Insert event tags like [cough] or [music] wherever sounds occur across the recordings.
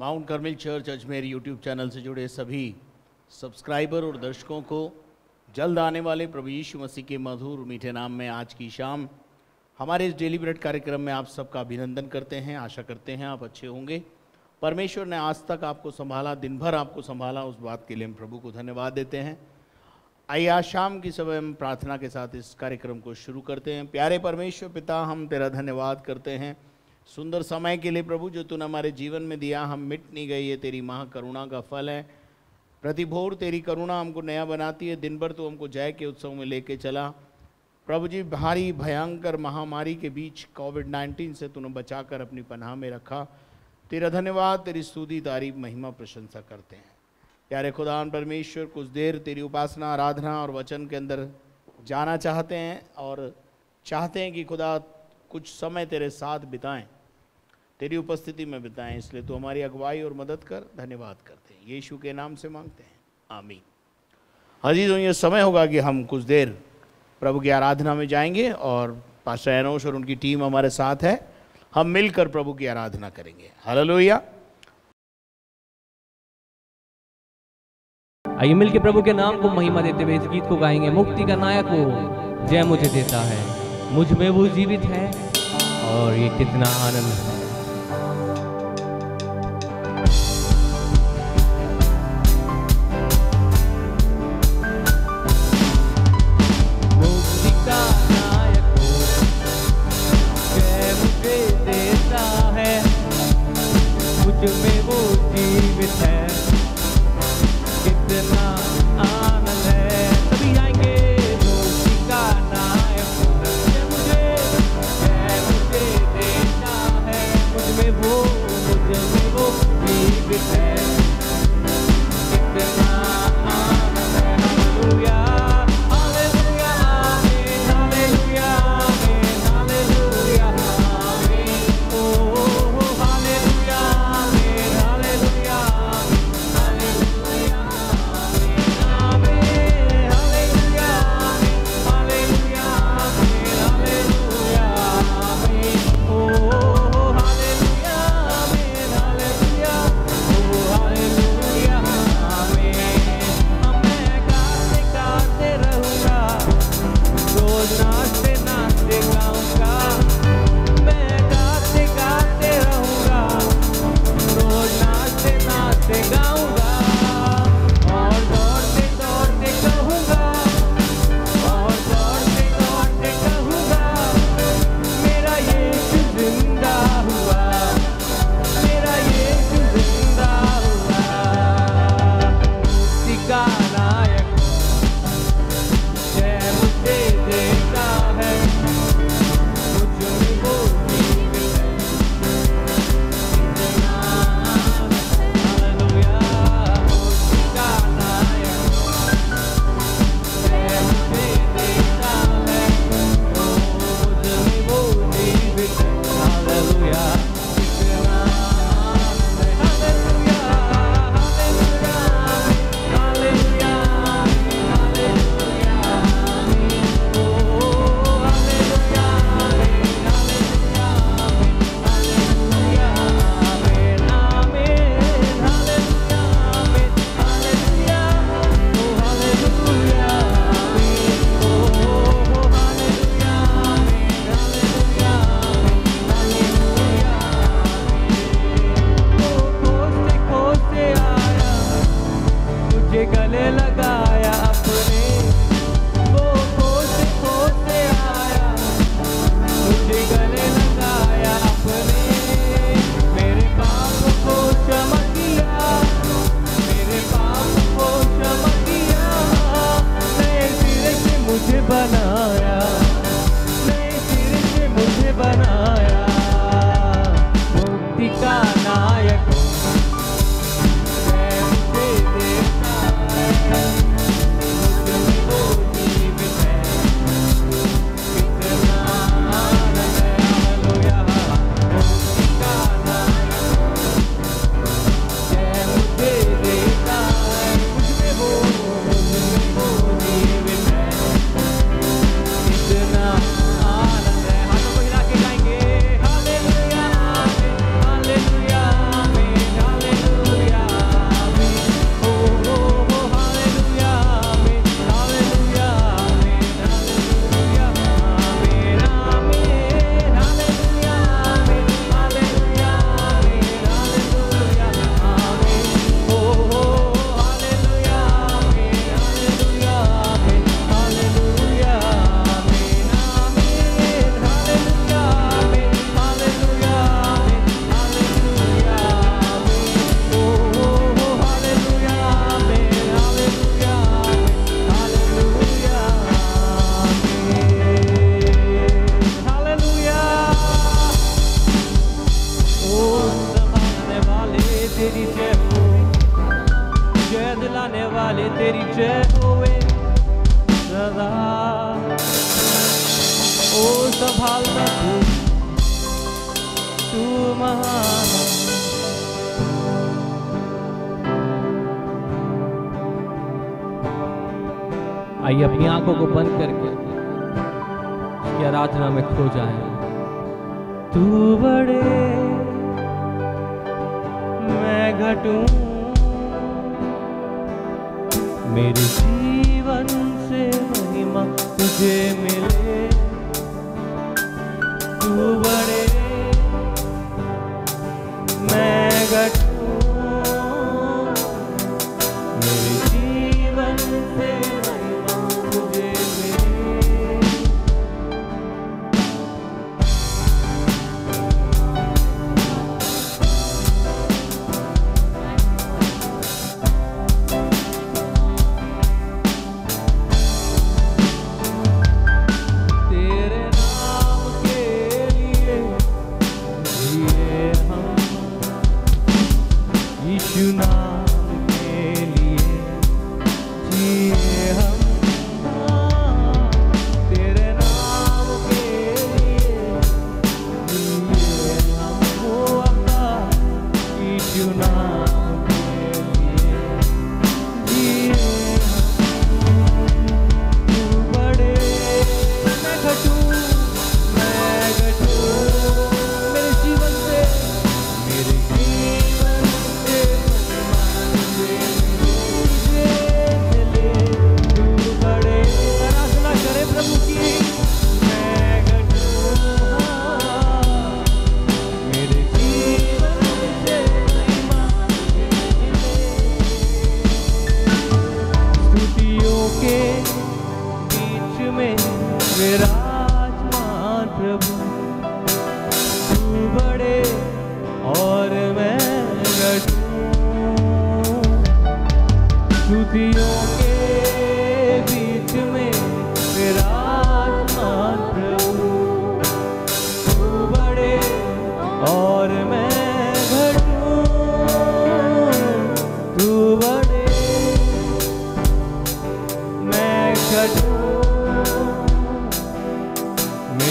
Mount Carmel Church Ajmer YouTube channel से जुड़े सभी सब्सक्राइबर और दर्शकों को जल्द आने वाले प्रभु यीशु मसीह के मधुर मीठे नाम में आज की शाम हमारे इस डेली ब्रेड कार्यक्रम में आप सबका अभिनंदन करते हैं आशा करते हैं आप अच्छे होंगे परमेश्वर ने आज तक आपको संभाला दिन भर आपको संभाला उस बात के लिए हम प्रभु को धन्यवाद देते हैं आइए आज शाम की समय हम प्रार्थना के साथ इस कार्यक्रम को शुरू करते हैं प्यारे परमेश्वर पिता हम तेरा धन्यवाद करते हैं सुंदर समय के लिए प्रभु जो तूने हमारे जीवन में दिया हम मिट नहीं गए ये तेरी महा करुणा का फल है प्रतिभोर तेरी करुणा हमको नया बनाती है दिन भर तू हमको जय के उत्सव में लेके चला प्रभु जी भारी भयंकर महामारी के बीच कोविड नाइन्टीन से तूने बचाकर अपनी पनाह में रखा तेरा धन्यवाद तेरी स्तुति तारीफ महिमा प्रशंसा करते हैं प्यारे खुदान परमेश्वर कुछ देर तेरी उपासना आराधना और वचन के अंदर जाना चाहते हैं और चाहते हैं कि खुदा कुछ समय तेरे साथ बिताएं तेरी उपस्थिति में बिताएं इसलिए तो हमारी अगुवाई और मदद कर धन्यवाद करते हैं यीशु के नाम से मांगते हैं आमीन हजीजों ये समय होगा कि हम कुछ देर प्रभु की आराधना में जाएंगे और पास्टर एनोश और उनकी टीम हमारे साथ है हम मिलकर प्रभु की आराधना करेंगे हालेलुया आइए मिल के प्रभु के नाम को महिमा देते हुए इस गीत को गाएंगे मुक्ति का नायक वो जय मुझे देता है मुझ में वो जीवित है और ये कितना आनंद है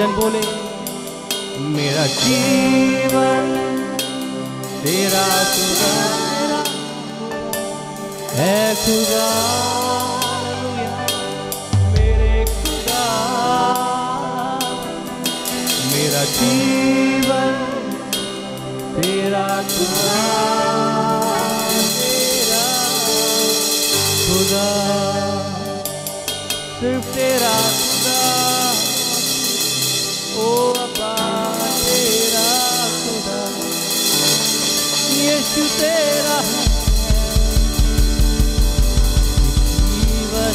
जन बोले मेरा जीवन तेरा सुधारा है खुदा जीवन तेरा खुदा तेरा खुदा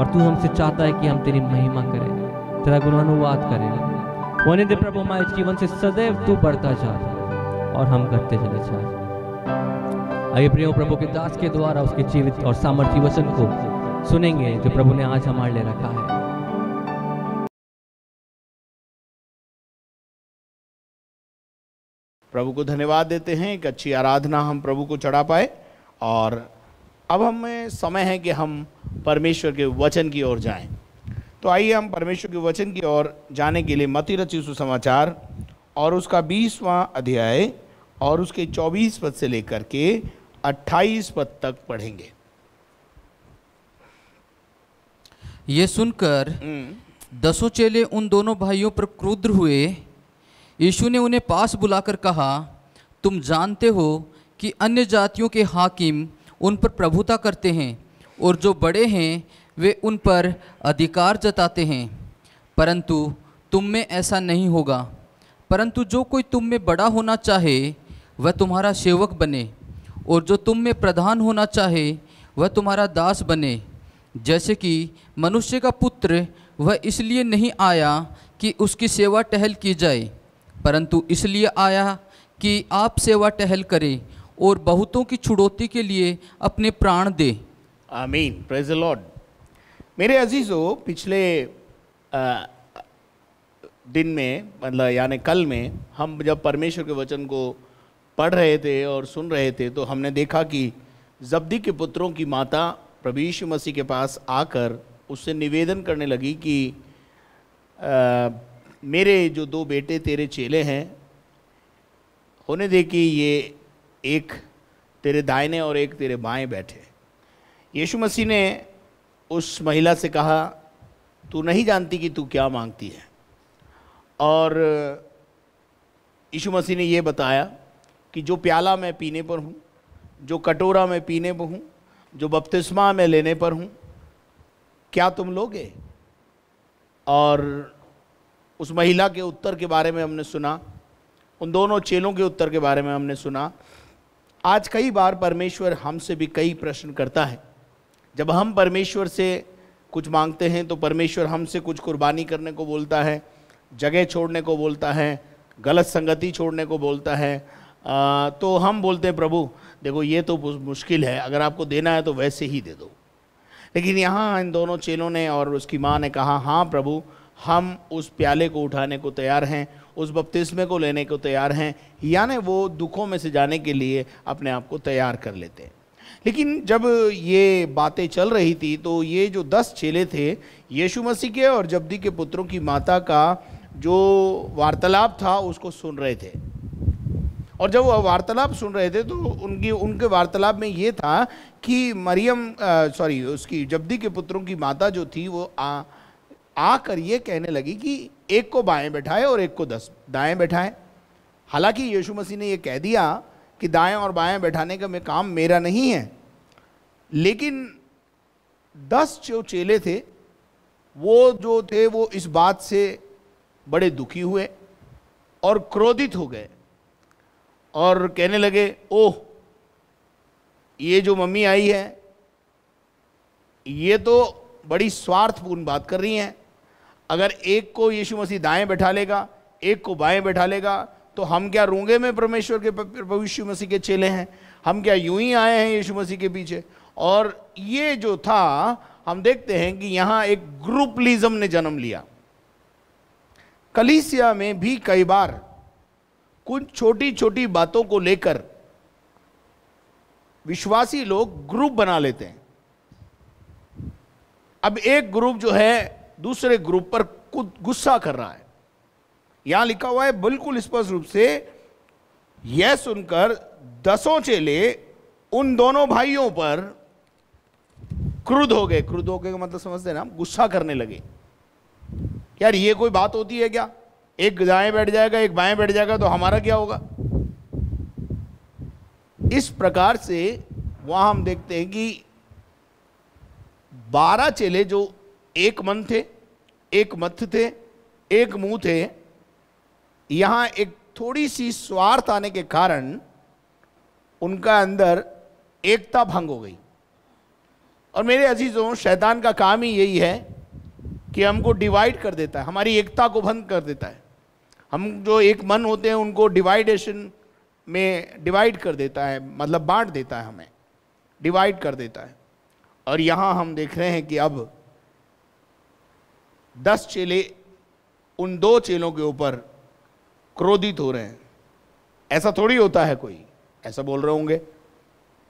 और तू हमसे चाहता है कि हम तेरी महिमा करें तेरा गुणानुवाद करें होने दे प्रभु हमारे जीवन से सदैव तू बढ़ता जा और हम करते चले जा आइए प्रियो प्रभु के दास के द्वारा उसके जीवित और सामर्थ्य वचन को सुनेंगे जो प्रभु ने आज हमारे लिए रखा है प्रभु को धन्यवाद देते हैं एक अच्छी आराधना हम प्रभु को चढ़ा पाए और अब हमें समय है कि हम परमेश्वर के वचन की ओर जाएं तो आइए हम परमेश्वर के वचन की ओर जाने के लिए मती रचि सुसमाचार और उसका बीसवां अध्याय और उसके चौबीस पद से लेकर के अट्ठाईस पद तक पढ़ेंगे ये सुनकर हम्म। दसों चेले उन दोनों भाइयों पर क्रुद्र हुए यीशु ने उन्हें पास बुलाकर कहा तुम जानते हो कि अन्य जातियों के हाकिम उन पर प्रभुता करते हैं और जो बड़े हैं वे उन पर अधिकार जताते हैं परंतु तुम में ऐसा नहीं होगा परंतु जो कोई तुम में बड़ा होना चाहे वह तुम्हारा सेवक बने और जो तुम में प्रधान होना चाहे वह तुम्हारा दास बने जैसे कि मनुष्य का पुत्र वह इसलिए नहीं आया कि उसकी सेवा टहल की जाए परंतु इसलिए आया कि आप सेवा टहल करें और बहुतों की छुड़ौती के लिए अपने प्राण दें आमीन प्रेज लॉर्ड मेरे अजीज़ो पिछले आ, दिन में मतलब यानी कल में हम जब परमेश्वर के वचन को पढ़ रहे थे और सुन रहे थे तो हमने देखा कि जब्दी के पुत्रों की माता प्रभु यीशु मसीह के पास आकर उससे निवेदन करने लगी कि आ, मेरे जो दो बेटे तेरे चेले हैं होने दे कि ये एक तेरे दाहिने और एक तेरे बाएं बैठे यीशु मसीह ने उस महिला से कहा तू नहीं जानती कि तू क्या मांगती है और यीशु मसीह ने ये बताया कि जो प्याला मैं पीने पर हूँ जो कटोरा मैं पीने पर हूँ जो बपतिस्मा मैं लेने पर हूँ क्या तुम लोगे और उस महिला के उत्तर के बारे में हमने सुना उन दोनों चेलों के उत्तर के बारे में हमने सुना आज कई बार परमेश्वर हमसे भी कई प्रश्न करता है जब हम परमेश्वर से कुछ मांगते हैं तो परमेश्वर हमसे कुछ कुर्बानी करने को बोलता है जगह छोड़ने को बोलता है गलत संगति छोड़ने को बोलता है आ, तो हम बोलते हैं प्रभु देखो ये तो मुश्किल है अगर आपको देना है तो वैसे ही दे दो लेकिन यहाँ इन दोनों चेलों ने और उसकी माँ ने कहा हाँ प्रभु हम उस प्याले को उठाने को तैयार हैं उस बपतिस्मे को लेने को तैयार हैं यानी वो दुखों में से जाने के लिए अपने आप को तैयार कर लेते हैं लेकिन जब ये बातें चल रही थी तो ये जो दस चेले थे यीशु मसीह के और जब्दी के पुत्रों की माता का जो वार्तालाप था उसको सुन रहे थे और जब वो वार्तालाप सुन रहे थे तो उनकी उनके वार्तालाप में ये था कि मरियम सॉरी उसकी जब्दी के पुत्रों की माता जो थी वो आ आकर ये कहने लगी कि एक को बाएं बैठाए और एक को दस दाएं बैठाए हालांकि यीशु मसीह ने ये कह दिया कि दाएं और बाएं बैठाने का मैं काम मेरा नहीं है लेकिन दस जो चेले थे वो जो थे वो इस बात से बड़े दुखी हुए और क्रोधित हो गए और कहने लगे ओह ये जो मम्मी आई है ये तो बड़ी स्वार्थपूर्ण बात कर रही हैं अगर एक को यीशु मसीह दाएं बैठा लेगा एक को बाएं बैठा लेगा तो हम क्या रूंगे में परमेश्वर के भविष्य मसीह के चेले हैं हम क्या यूं ही आए हैं यीशु मसीह के पीछे और ये जो था हम देखते हैं कि यहाँ एक ग्रुपलिज्म ने जन्म लिया कलीसिया में भी कई बार कुछ छोटी छोटी बातों को लेकर विश्वासी लोग ग्रुप बना लेते हैं अब एक ग्रुप जो है दूसरे ग्रुप पर गुस्सा कर रहा है यहां लिखा हुआ है बिल्कुल स्पष्ट रूप से यह सुनकर दसों चेले उन दोनों भाइयों पर क्रुद्ध हो गए क्रुद्ध हो गए का मतलब समझते ना हम गुस्सा करने लगे यार ये कोई बात होती है क्या एक दाएं बैठ जाएगा एक बाएं बैठ जाएगा तो हमारा क्या होगा इस प्रकार से वहाँ हम देखते हैं कि बारह चेले जो एक मन थे एक मत थे एक मुंह थे यहाँ एक थोड़ी सी स्वार्थ आने के कारण उनका अंदर एकता भंग हो गई और मेरे अजीज़ों शैतान का काम ही यही है कि हमको डिवाइड कर देता है हमारी एकता को भंग कर देता है हम जो एक मन होते हैं उनको डिवाइडेशन में डिवाइड कर देता है मतलब बांट देता है हमें डिवाइड कर देता है और यहाँ हम देख रहे हैं कि अब दस चेले उन दो चेलों के ऊपर क्रोधित हो रहे हैं ऐसा थोड़ी होता है कोई ऐसा बोल रहे होंगे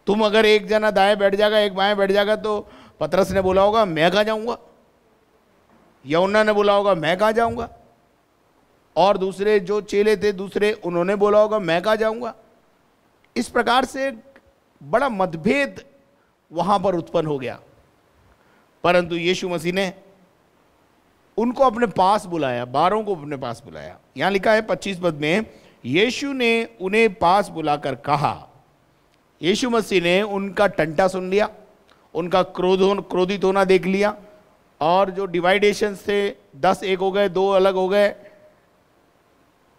तुम अगर एक जना दाएं बैठ जाएगा एक बाएं बैठ जाएगा तो पतरस ने बोला होगा मैं कहाँ जाऊंगा यमुना ने बोला होगा मैं कहाँ जाऊँगा और दूसरे जो चेले थे दूसरे उन्होंने बोला होगा मैं कहाँ जाऊंगा इस प्रकार से बड़ा मतभेद वहां पर उत्पन्न हो गया परंतु यीशु मसीह ने उनको अपने पास बुलाया बारों को अपने पास बुलाया यहाँ लिखा है पच्चीस पद में यीशु ने उन्हें पास बुलाकर कहा यीशु मसीह ने उनका टंटा सुन लिया उनका क्रोध क्रोधित होना देख लिया और जो डिवाइडेशन थे दस एक हो गए दो अलग हो गए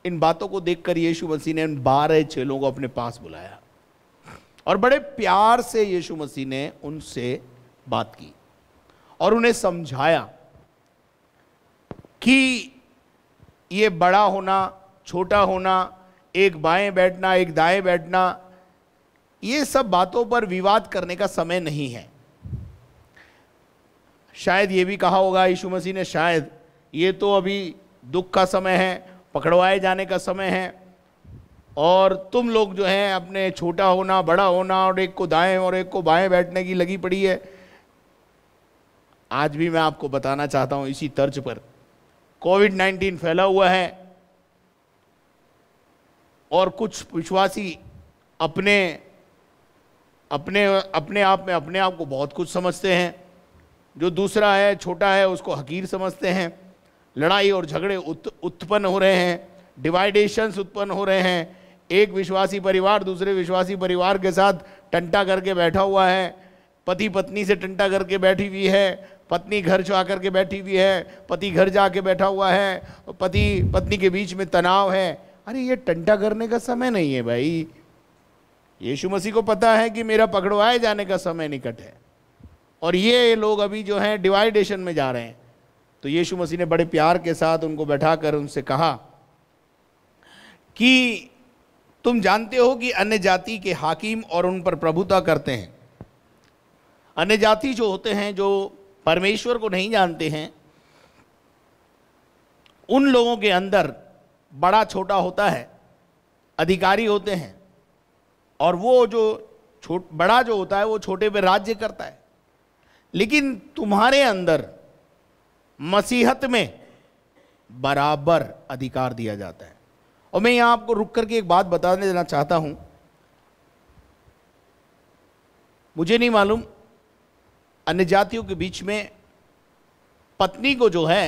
इन बातों को देखकर यीशु मसीह ने उन बारह चेलों को अपने पास बुलाया और बड़े प्यार से यीशु मसीह ने उनसे बात की और उन्हें समझाया कि ये बड़ा होना छोटा होना एक बाएं बैठना एक दाएं बैठना ये सब बातों पर विवाद करने का समय नहीं है शायद ये भी कहा होगा यीशु मसीह ने शायद ये तो अभी दुख का समय है पकड़वाए जाने का समय है और तुम लोग जो हैं अपने छोटा होना बड़ा होना और एक को दाएं और एक को बाएं बैठने की लगी पड़ी है आज भी मैं आपको बताना चाहता हूं इसी तर्ज पर कोविड नाइन्टीन फैला हुआ है और कुछ विश्वासी अपने अपने अपने आप में अपने आप को बहुत कुछ समझते हैं जो दूसरा है छोटा है उसको हकीर समझते हैं लड़ाई और झगड़े उत, उत्पन्न हो रहे हैं डिवाइडेशंस उत्पन्न हो रहे हैं एक विश्वासी परिवार दूसरे विश्वासी परिवार के साथ टंटा करके बैठा हुआ है पति पत्नी से टंटा करके बैठी हुई है पत्नी घर जा करके बैठी हुई है पति घर जा के बैठा हुआ है पति पत्नी के बीच में तनाव है अरे ये टंटा करने का समय नहीं है भाई यीशु मसीह को पता है कि मेरा पकड़वाए जाने का समय निकट है और ये लोग अभी जो हैं डिवाइडेशन में जा रहे हैं तो यीशु मसीह ने बड़े प्यार के साथ उनको बैठा कर उनसे कहा कि तुम जानते हो कि अन्य जाति के हाकिम और उन पर प्रभुता करते हैं अन्य जाति जो होते हैं जो परमेश्वर को नहीं जानते हैं उन लोगों के अंदर बड़ा छोटा होता है अधिकारी होते हैं और वो जो छोट बड़ा जो होता है वो छोटे पे राज्य करता है लेकिन तुम्हारे अंदर मसीहत में बराबर अधिकार दिया जाता है और मैं यहां आपको रुक करके एक बात बताने देना चाहता हूं मुझे नहीं मालूम अन्य जातियों के बीच में पत्नी को जो है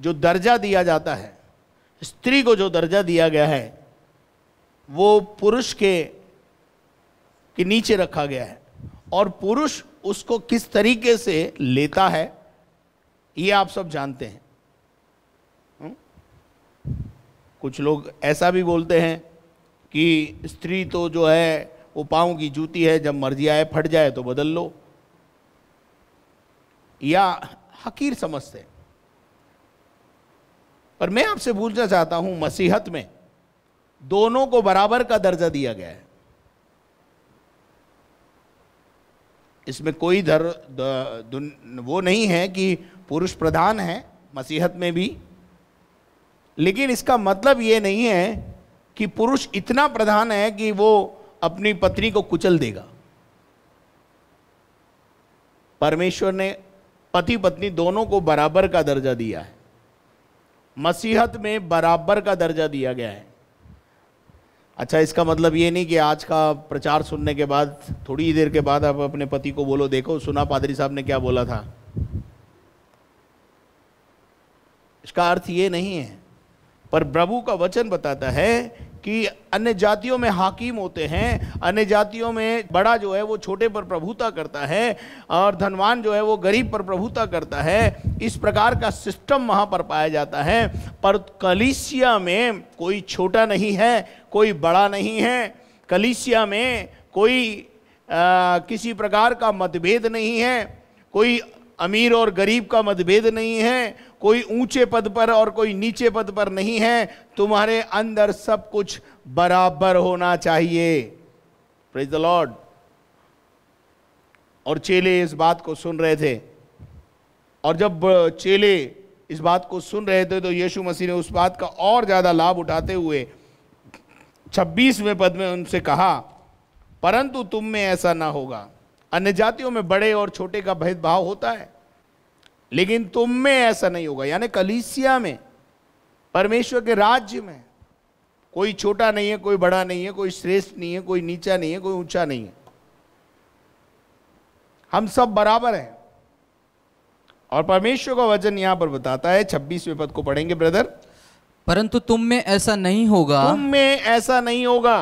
जो दर्जा दिया जाता है स्त्री को जो दर्जा दिया गया है वो पुरुष के के नीचे रखा गया है और पुरुष उसको किस तरीके से लेता है ये आप सब जानते हैं हुँ? हम्म? कुछ लोग ऐसा भी बोलते हैं कि स्त्री तो जो है वो पाँव की जूती है जब मर्जी आए फट जाए तो बदल लो या हकीर समझते पर मैं आपसे पूछना चाहता हूं मसीहत में दोनों को बराबर का दर्जा दिया गया है इसमें कोई धर वो नहीं है कि पुरुष प्रधान है मसीहत में भी लेकिन इसका मतलब ये नहीं है कि पुरुष इतना प्रधान है कि वो अपनी पत्नी को कुचल देगा परमेश्वर ने पति पत्नी दोनों को बराबर का दर्जा दिया है मसीहत में बराबर का दर्जा दिया गया है अच्छा इसका मतलब ये नहीं कि आज का प्रचार सुनने के बाद थोड़ी देर के बाद आप अपने पति को बोलो देखो सुना पादरी साहब ने क्या बोला था इसका अर्थ ये नहीं है पर प्रभु का वचन बताता है कि अन्य जातियों में हाकिम होते हैं अन्य जातियों में बड़ा जो है वो छोटे पर प्रभुता करता है और धनवान जो है वो गरीब पर प्रभुता करता है इस प्रकार का सिस्टम वहाँ पर पाया जाता है पर कलिसिया में कोई छोटा नहीं है कोई बड़ा नहीं है कलिसिया में कोई आ, किसी प्रकार का मतभेद नहीं है कोई अमीर और गरीब का मतभेद नहीं है कोई ऊंचे पद पर और कोई नीचे पद पर नहीं है तुम्हारे अंदर सब कुछ बराबर होना चाहिए प्रेज द लॉर्ड और चेले इस बात को सुन रहे थे और जब चेले इस बात को सुन रहे थे तो यीशु मसीह ने उस बात का और ज़्यादा लाभ उठाते हुए छब्बीसवें पद में उनसे कहा परंतु तुम में ऐसा ना होगा अन्य जातियों में बड़े और छोटे का भेदभाव होता है लेकिन तुम में ऐसा नहीं होगा यानी कलीसिया में परमेश्वर के राज्य में कोई छोटा नहीं है कोई बड़ा नहीं है कोई श्रेष्ठ नहीं है कोई नीचा नहीं है कोई ऊंचा नहीं है हम सब बराबर हैं और परमेश्वर का वचन यहां पर बताता है छब्बीसवें पद को पढ़ेंगे ब्रदर परंतु तुम में ऐसा नहीं होगा तुम में ऐसा नहीं होगा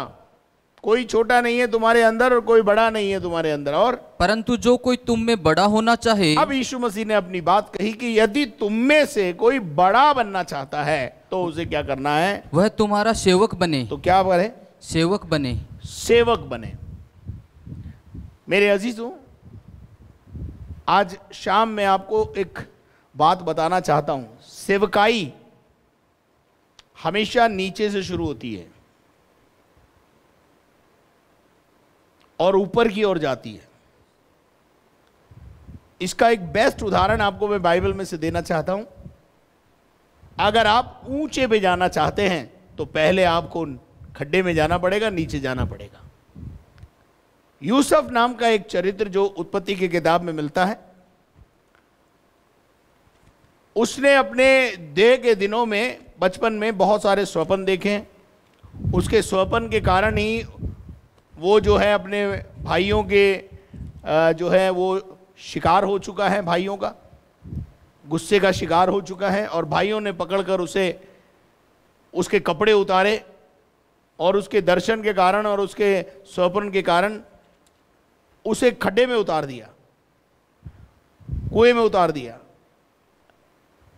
कोई छोटा नहीं है तुम्हारे अंदर और कोई बड़ा नहीं है तुम्हारे अंदर और परंतु जो कोई तुम में बड़ा होना चाहे अब यीशु मसीह ने अपनी बात कही कि यदि तुम में से कोई बड़ा बनना चाहता है तो उसे क्या करना है वह तुम्हारा सेवक बने तो क्या करे सेवक बने सेवक बने मेरे अजीज आज शाम में आपको एक बात बताना चाहता हूं सेवकाई हमेशा नीचे से शुरू होती है और ऊपर की ओर जाती है इसका एक बेस्ट उदाहरण आपको मैं बाइबल में से देना चाहता हूं अगर आप ऊंचे पे जाना चाहते हैं तो पहले आपको खड्डे में जाना पड़ेगा नीचे जाना पड़ेगा यूसुफ नाम का एक चरित्र जो उत्पत्ति की किताब में मिलता है उसने अपने देह के दिनों में बचपन में बहुत सारे स्वपन देखे उसके स्वपन के कारण ही वो जो है अपने भाइयों के जो है वो शिकार हो चुका है भाइयों का गुस्से का शिकार हो चुका है और भाइयों ने पकड़कर उसे उसके कपड़े उतारे और उसके दर्शन के कारण और उसके स्वप्न के कारण उसे खड्डे में उतार दिया कुएं में उतार दिया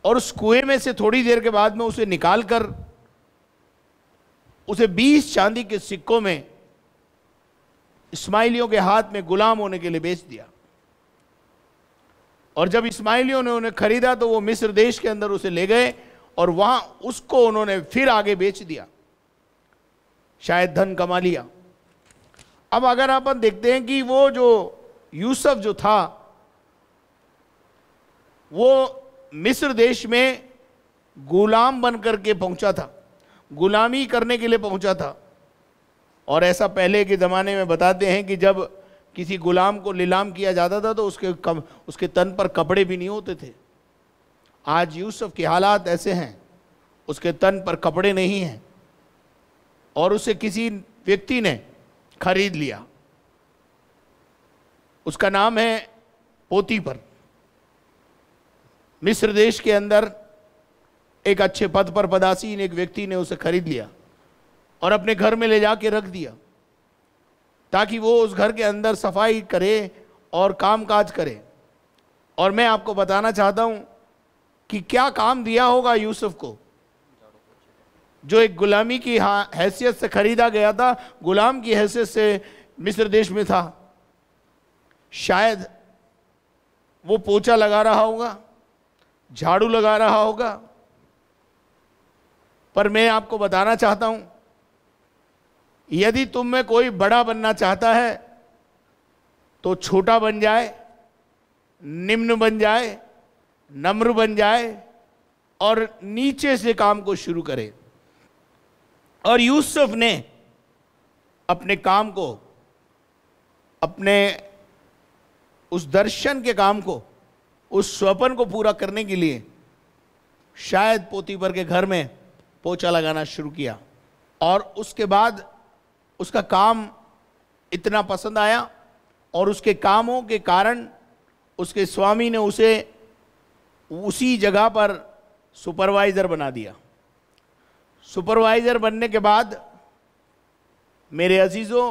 और उस कुएं में से थोड़ी देर के बाद में उसे निकाल कर उसे बीस चांदी के सिक्कों में इस्माइलियों के हाथ में गुलाम होने के लिए बेच दिया और जब इस्माइलियों ने उन्हें खरीदा तो वो मिस्र देश के अंदर उसे ले गए और वहां उसको उन्होंने फिर आगे बेच दिया शायद धन कमा लिया अब अगर अपन देखते हैं कि वो जो यूसुफ जो था वो मिस्र देश में गुलाम बनकर के पहुंचा था गुलामी करने के लिए पहुंचा था और ऐसा पहले के ज़माने में बताते हैं कि जब किसी गुलाम को नीलाम किया जाता था तो उसके कम उसके तन पर कपड़े भी नहीं होते थे आज यूसुफ के हालात ऐसे हैं उसके तन पर कपड़े नहीं हैं और उसे किसी व्यक्ति ने खरीद लिया उसका नाम है पोती पर मिस्र देश के अंदर एक अच्छे पद पर पदासीन एक व्यक्ति ने उसे खरीद लिया और अपने घर में ले जाके रख दिया ताकि वो उस घर के अंदर सफाई करे और काम काज करे और मैं आपको बताना चाहता हूँ कि क्या काम दिया होगा यूसुफ को जो एक गुलामी की हैसियत से ख़रीदा गया था गुलाम की हैसियत से मिस्र देश में था शायद वो पोचा लगा रहा होगा झाड़ू लगा रहा होगा पर मैं आपको बताना चाहता हूँ यदि तुम में कोई बड़ा बनना चाहता है तो छोटा बन जाए निम्न बन जाए नम्र बन जाए और नीचे से काम को शुरू करे और यूसुफ ने अपने काम को अपने उस दर्शन के काम को उस स्वपन को पूरा करने के लिए शायद पोतीपर के घर में पोछा लगाना शुरू किया और उसके बाद उसका काम इतना पसंद आया और उसके कामों के कारण उसके स्वामी ने उसे उसी जगह पर सुपरवाइज़र बना दिया सुपरवाइज़र बनने के बाद मेरे अजीज़ों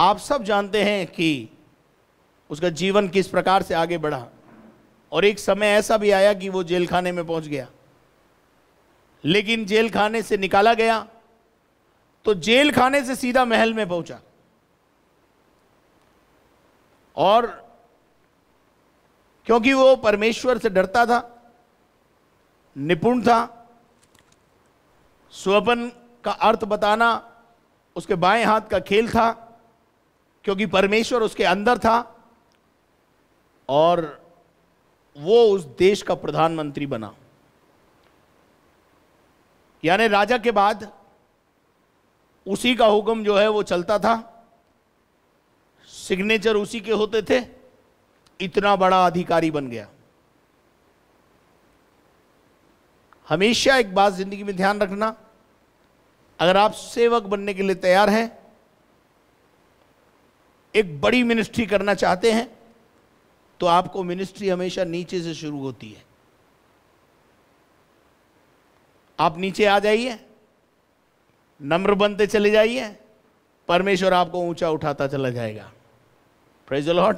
आप सब जानते हैं कि उसका जीवन किस प्रकार से आगे बढ़ा और एक समय ऐसा भी आया कि वो जेल खाने में पहुंच गया लेकिन जेल खाने से निकाला गया तो जेल खाने से सीधा महल में पहुंचा और क्योंकि वो परमेश्वर से डरता था निपुण था स्वपन का अर्थ बताना उसके बाएं हाथ का खेल था क्योंकि परमेश्वर उसके अंदर था और वो उस देश का प्रधानमंत्री बना यानी राजा के बाद उसी का हुक्म जो है वो चलता था सिग्नेचर उसी के होते थे इतना बड़ा अधिकारी बन गया हमेशा एक बात जिंदगी में ध्यान रखना अगर आप सेवक बनने के लिए तैयार हैं एक बड़ी मिनिस्ट्री करना चाहते हैं तो आपको मिनिस्ट्री हमेशा नीचे से शुरू होती है आप नीचे आ जाइए नम्र बनते चले जाइए परमेश्वर आपको ऊंचा उठाता चला जाएगा प्रेज लॉर्ड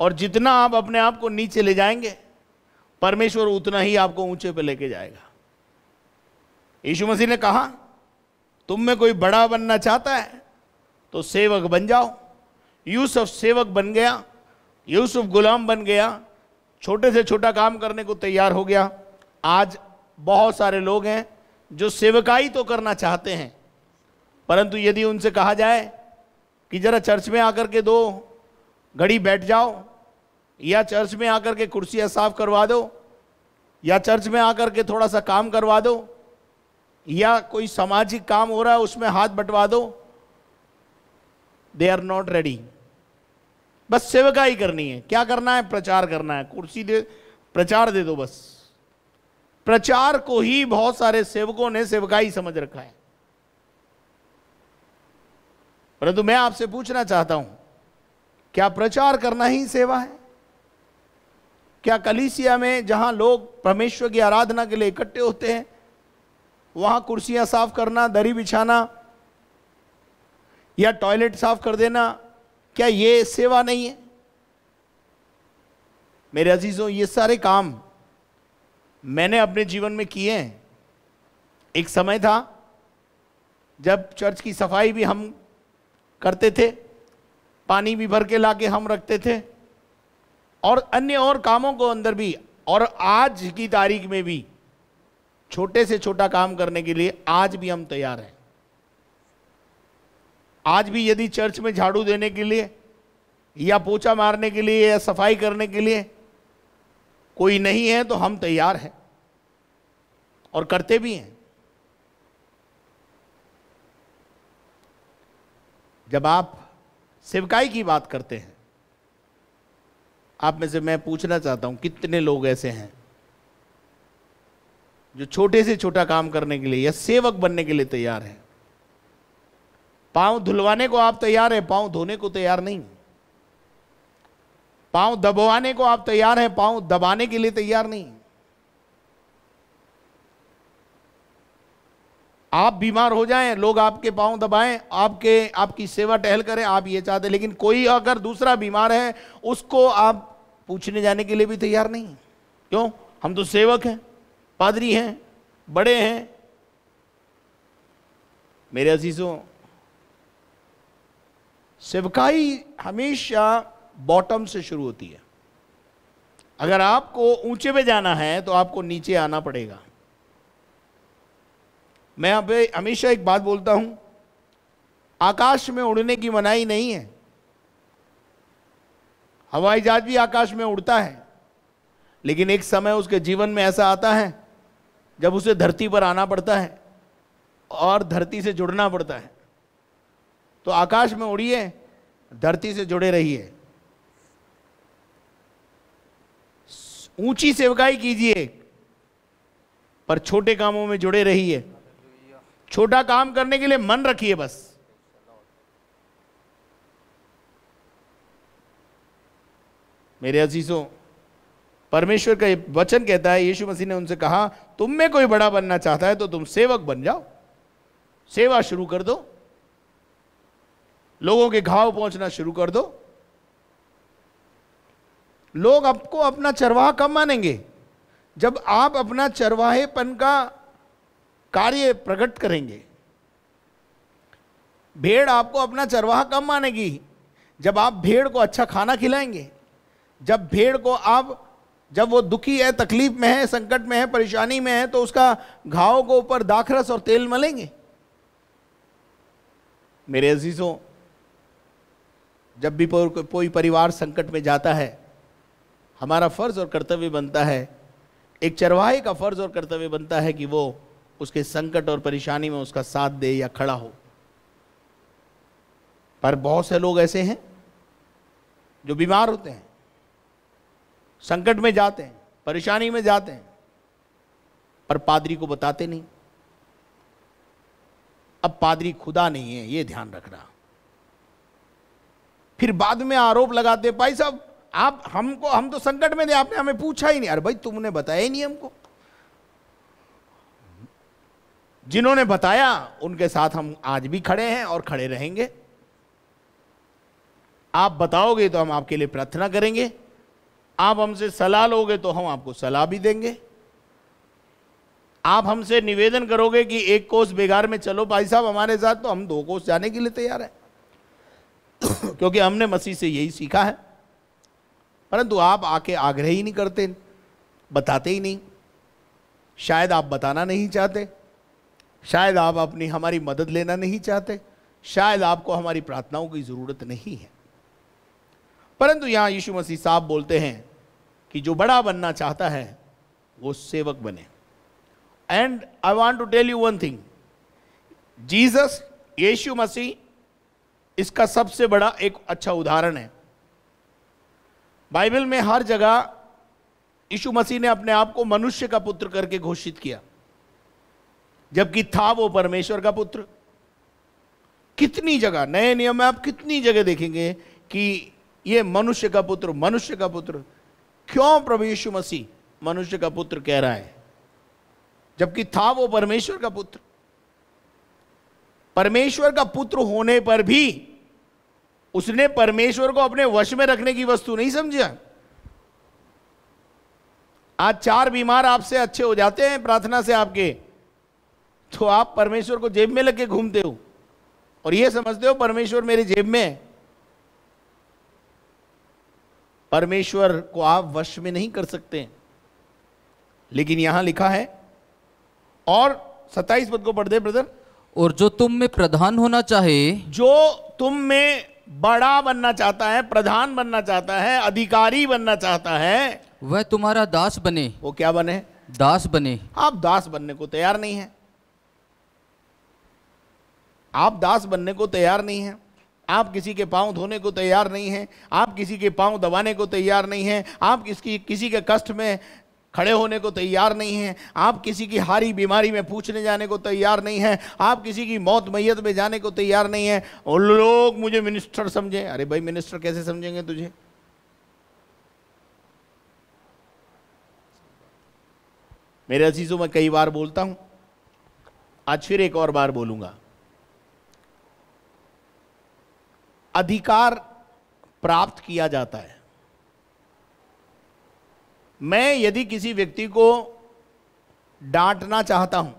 और जितना आप अपने आप को नीचे ले जाएंगे परमेश्वर उतना ही आपको ऊंचे पे लेके जाएगा यीशु मसीह ने कहा तुम में कोई बड़ा बनना चाहता है तो सेवक बन जाओ यूसुफ सेवक बन गया यूसुफ गुलाम बन गया छोटे से छोटा काम करने को तैयार हो गया आज बहुत सारे लोग हैं जो सेवकाई तो करना चाहते हैं परंतु यदि उनसे कहा जाए कि जरा चर्च में आकर के दो घड़ी बैठ जाओ या चर्च में आकर के कुर्सियाँ साफ करवा दो या चर्च में आकर के थोड़ा सा काम करवा दो या कोई सामाजिक काम हो रहा है उसमें हाथ बंटवा दो दे आर नॉट रेडी बस सेवकाई करनी है क्या करना है प्रचार करना है कुर्सी दे प्रचार दे दो बस प्रचार को ही बहुत सारे सेवकों ने सेवकाई समझ रखा है परंतु मैं आपसे पूछना चाहता हूं क्या प्रचार करना ही सेवा है क्या कलीसिया में जहां लोग परमेश्वर की आराधना के लिए इकट्ठे होते हैं वहां कुर्सियां साफ करना दरी बिछाना या टॉयलेट साफ कर देना क्या ये सेवा नहीं है मेरे अजीजों ये सारे काम मैंने अपने जीवन में किए हैं एक समय था जब चर्च की सफाई भी हम करते थे पानी भी भर के ला के हम रखते थे और अन्य और कामों को अंदर भी और आज की तारीख में भी छोटे से छोटा काम करने के लिए आज भी हम तैयार हैं आज भी यदि चर्च में झाड़ू देने के लिए या पोछा मारने के लिए या सफाई करने के लिए कोई नहीं है तो हम तैयार हैं और करते भी हैं जब आप सेवकाई की बात करते हैं आप में से मैं पूछना चाहता हूं कितने लोग ऐसे हैं जो छोटे से छोटा काम करने के लिए या सेवक बनने के लिए तैयार हैं पांव धुलवाने को आप तैयार हैं पांव धोने को तैयार नहीं पांव दबवाने को आप तैयार हैं पांव दबाने के लिए तैयार नहीं आप बीमार हो जाएं लोग आपके पांव दबाएं आपके आपकी सेवा टहल करें आप ये चाहते लेकिन कोई अगर दूसरा बीमार है उसको आप पूछने जाने के लिए भी तैयार नहीं क्यों हम तो सेवक हैं पादरी हैं बड़े हैं मेरे अजीजों सेवकाई हमेशा बॉटम से शुरू होती है अगर आपको ऊंचे पे जाना है तो आपको नीचे आना पड़ेगा मैं आप हमेशा एक बात बोलता हूं आकाश में उड़ने की मनाही नहीं है हवाई जहाज भी आकाश में उड़ता है लेकिन एक समय उसके जीवन में ऐसा आता है जब उसे धरती पर आना पड़ता है और धरती से जुड़ना पड़ता है तो आकाश में उड़िए धरती से जुड़े रहिए ऊंची सेवकाई कीजिए पर छोटे कामों में जुड़े रहिए छोटा काम करने के लिए मन रखिए बस मेरे अजीजों परमेश्वर का वचन कहता है यीशु मसीह ने उनसे कहा तुम में कोई बड़ा बनना चाहता है तो तुम सेवक बन जाओ सेवा शुरू कर दो लोगों के घाव पहुंचना शुरू कर दो लोग आपको अपना चरवाहा कब मानेंगे जब आप अपना चरवाहेपन का कार्य प्रकट करेंगे भेड़ आपको अपना चरवाहा कब मानेगी जब आप भेड़ को अच्छा खाना खिलाएंगे जब भेड़ को आप जब वो दुखी है तकलीफ में है संकट में है परेशानी में है तो उसका घाव को ऊपर दाखरस और तेल मलेंगे मेरे अजीज़ों जब भी कोई परिवार संकट में जाता है हमारा फ़र्ज़ और कर्तव्य बनता है एक चरवाहे का फ़र्ज़ और कर्तव्य बनता है कि वो उसके संकट और परेशानी में उसका साथ दे या खड़ा हो पर बहुत से लोग ऐसे हैं जो बीमार होते हैं संकट में जाते हैं परेशानी में जाते हैं पर पादरी को बताते नहीं अब पादरी खुदा नहीं है ये ध्यान रखना फिर बाद में आरोप लगाते भाई साहब आप हमको हम तो संकट में थे आपने हमें पूछा ही नहीं अरे भाई तुमने बताया ही नहीं हमको जिन्होंने बताया उनके साथ हम आज भी खड़े हैं और खड़े रहेंगे आप बताओगे तो हम आपके लिए प्रार्थना करेंगे आप हमसे सलाह लोगे तो हम आपको सलाह भी देंगे आप हमसे निवेदन करोगे कि एक कोस बेगार में चलो भाई साहब हमारे साथ तो हम दो कोस जाने के लिए तैयार हैं [coughs] क्योंकि हमने मसीह से यही सीखा है परंतु आप आके आग्रह ही नहीं करते बताते ही नहीं शायद आप बताना नहीं चाहते शायद आप अपनी हमारी मदद लेना नहीं चाहते शायद आपको हमारी प्रार्थनाओं की ज़रूरत नहीं है परंतु यहाँ यीशु मसीह साहब बोलते हैं कि जो बड़ा बनना चाहता है वो सेवक बने and I want to tell you one thing Jesus Yeshu Masih इसका सबसे बड़ा एक अच्छा उदाहरण है बाइबल में हर जगह यीशु मसीह ने अपने आप को मनुष्य का पुत्र करके घोषित किया जबकि था वो परमेश्वर का पुत्र कितनी जगह नए नियम में आप कितनी जगह देखेंगे कि ये मनुष्य का पुत्र मनुष्य का पुत्र क्यों प्रभु यीशु मसीह मनुष्य का पुत्र कह रहा है जबकि था वो परमेश्वर का पुत्र परमेश्वर का पुत्र होने पर भी उसने परमेश्वर को अपने वश में रखने की वस्तु नहीं समझा आज चार बीमार आपसे अच्छे हो जाते हैं प्रार्थना से आपके तो आप परमेश्वर को जेब में के घूमते हो और यह समझते हो परमेश्वर मेरे जेब में है परमेश्वर को आप वश में नहीं कर सकते लेकिन यहां लिखा है और सत्ताईस पद को पढ़ दे ब्रदर और जो तुम में प्रधान होना चाहे जो तुम में बड़ा बनना चाहता है प्रधान बनना चाहता है अधिकारी बनना चाहता है वह तुम्हारा दास बने वो क्या बने दास बने आप दास बनने को तैयार नहीं है आप दास बनने को तैयार नहीं है आप किसी के पांव धोने को तैयार नहीं हैं आप किसी के पांव दबाने को तैयार नहीं हैं आप किसी किसी के कष्ट में खड़े होने को तैयार नहीं हैं आप किसी की हारी बीमारी में पूछने जाने को तैयार नहीं हैं आप किसी की मौत मैयत में जाने को तैयार नहीं हैं और लोग मुझे मिनिस्टर समझें अरे भाई मिनिस्टर कैसे समझेंगे तुझे मेरे अजीज़ों में कई बार बोलता हूं आज फिर एक और बार बोलूंगा अधिकार प्राप्त किया जाता है मैं यदि किसी व्यक्ति को डांटना चाहता हूं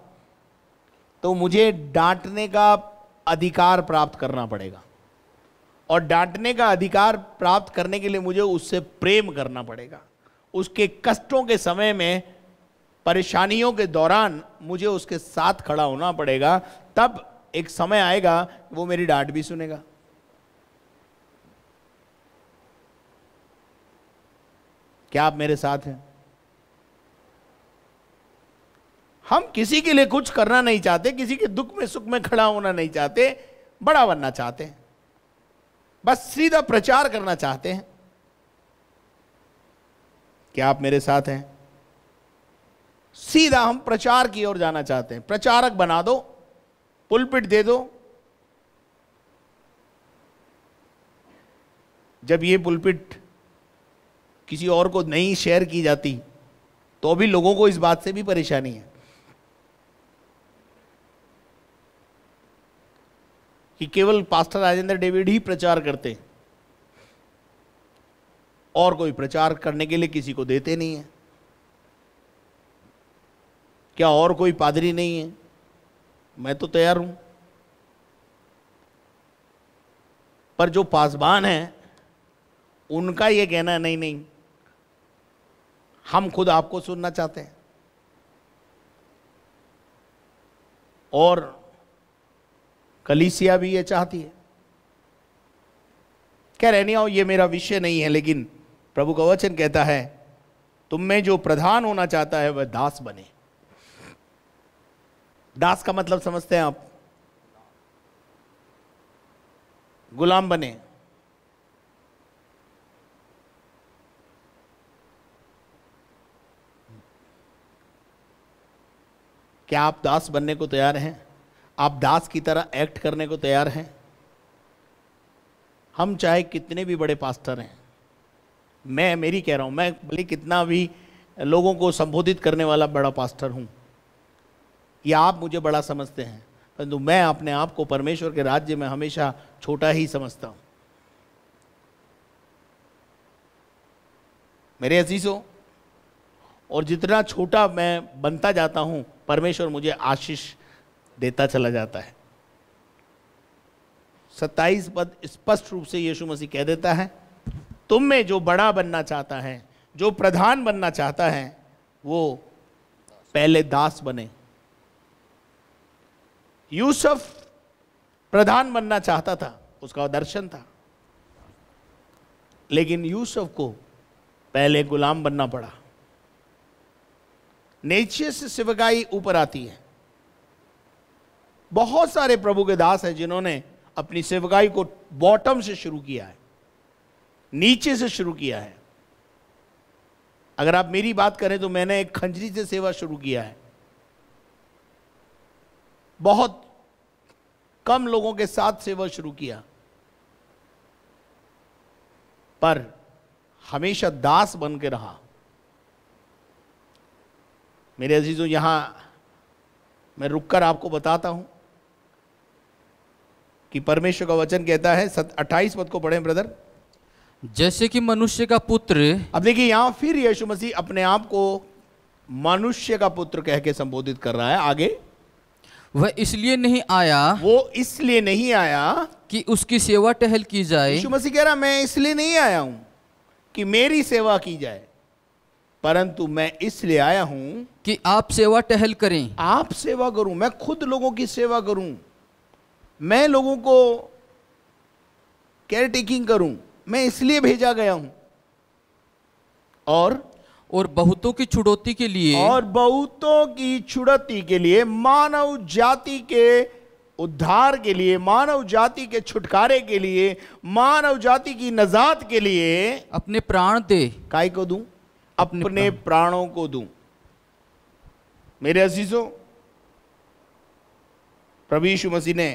तो मुझे डांटने का अधिकार प्राप्त करना पड़ेगा और डांटने का अधिकार प्राप्त करने के लिए मुझे उससे प्रेम करना पड़ेगा उसके कष्टों के समय में परेशानियों के दौरान मुझे उसके साथ खड़ा होना पड़ेगा तब एक समय आएगा वो मेरी डांट भी सुनेगा क्या आप मेरे साथ हैं हम किसी के लिए कुछ करना नहीं चाहते किसी के दुख में सुख में खड़ा होना नहीं चाहते बड़ा बनना चाहते हैं बस सीधा प्रचार करना चाहते हैं क्या आप मेरे साथ हैं सीधा हम प्रचार की ओर जाना चाहते हैं प्रचारक बना दो पुलपिट दे दो जब ये पुलपिट किसी और को नहीं शेयर की जाती तो अभी लोगों को इस बात से भी परेशानी है कि केवल पास्टर राजेंद्र डेविड ही प्रचार करते और कोई प्रचार करने के लिए किसी को देते नहीं है क्या और कोई पादरी नहीं है मैं तो तैयार हूं पर जो पासवान है उनका यह कहना नहीं नहीं हम खुद आपको सुनना चाहते हैं और कलीसिया भी ये चाहती है कह नहीं आओ ये मेरा विषय नहीं है लेकिन प्रभु का वचन कहता है तुम में जो प्रधान होना चाहता है वह दास बने दास का मतलब समझते हैं आप गुलाम बने क्या आप दास बनने को तैयार हैं आप दास की तरह एक्ट करने को तैयार हैं हम चाहे कितने भी बड़े पास्टर हैं मैं मेरी कह रहा हूँ मैं भले कितना भी लोगों को संबोधित करने वाला बड़ा पास्टर हूँ या आप मुझे बड़ा समझते हैं परंतु मैं अपने आप को परमेश्वर के राज्य में हमेशा छोटा ही समझता हूँ मेरे अजीज़ों और जितना छोटा मैं बनता जाता हूँ परमेश्वर मुझे आशीष देता चला जाता है सत्ताईस पद स्पष्ट रूप से यीशु मसीह कह देता है तुम में जो बड़ा बनना चाहता है जो प्रधान बनना चाहता है वो पहले दास बने यूसुफ प्रधान बनना चाहता था उसका दर्शन था लेकिन यूसुफ को पहले गुलाम बनना पड़ा नीचे से शिवगाई ऊपर आती है बहुत सारे प्रभु के दास हैं जिन्होंने अपनी शिवगाई को बॉटम से शुरू किया है नीचे से शुरू किया है अगर आप मेरी बात करें तो मैंने एक खंजरी से सेवा शुरू किया है बहुत कम लोगों के साथ सेवा शुरू किया पर हमेशा दास बन के रहा मेरे अजीज़ों यहाँ मैं रुककर आपको बताता हूँ कि परमेश्वर का वचन कहता है सत अट्ठाईस पद को पढ़े ब्रदर जैसे कि मनुष्य का पुत्र अब देखिए यहाँ फिर यीशु मसीह अपने आप को मनुष्य का पुत्र कह के संबोधित कर रहा है आगे वह इसलिए नहीं आया वो इसलिए नहीं आया कि उसकी सेवा टहल की जाए यीशु मसीह कह रहा मैं इसलिए नहीं आया हूं कि मेरी सेवा की जाए परंतु मैं इसलिए आया हूं कि आप सेवा टहल करें आप सेवा करूं मैं खुद लोगों की सेवा करूं मैं लोगों को केयर टेकिंग करूं मैं इसलिए भेजा गया हूं और और बहुतों की छुड़ौती के लिए और बहुतों की छुड़ौती के लिए मानव जाति के उद्धार के लिए मानव जाति के छुटकारे के लिए मानव जाति की नजात के लिए अपने प्राण दे काय को दूं अपने प्राणों को दूं मेरे अजीजों प्रभु मसीह ने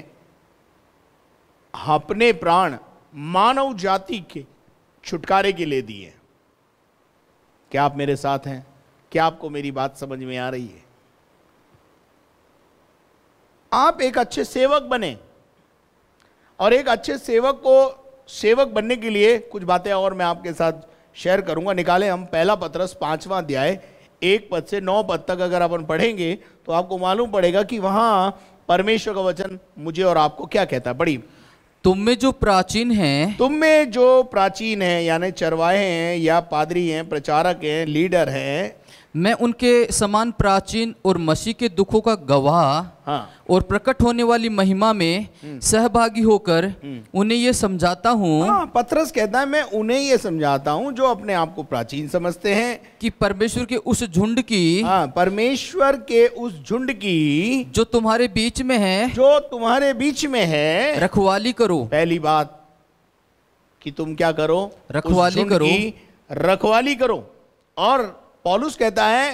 अपने प्राण मानव जाति के छुटकारे के लिए दिए क्या आप मेरे साथ हैं क्या आपको मेरी बात समझ में आ रही है आप एक अच्छे सेवक बने और एक अच्छे सेवक को सेवक बनने के लिए कुछ बातें और मैं आपके साथ शेयर करूंगा निकाले हम पहला पत्रस पाँचवा अध्याय एक पद से नौ पद तक अगर अपन पढ़ेंगे तो आपको मालूम पड़ेगा कि वहाँ परमेश्वर का वचन मुझे और आपको क्या कहता है बड़ी तुम में जो प्राचीन है तुम में जो प्राचीन है यानी चरवाहे हैं या पादरी हैं प्रचारक हैं लीडर हैं मैं उनके समान प्राचीन और मसीह के दुखों का गवाह हाँ। और प्रकट होने वाली महिमा में हम्म। सहभागी होकर हम्म। उन्हें ये समझाता हूँ हाँ, पत्रस कहता है मैं उन्हें ये समझाता हूँ जो अपने आप को प्राचीन समझते हैं कि परमेश्वर के उस झुंड की हाँ, परमेश्वर के उस झुंड की जो तुम्हारे बीच में है जो तुम्हारे बीच में है रखवाली करो पहली बात कि तुम क्या करो रखवाली करो रखवाली करो और पॉलुस कहता है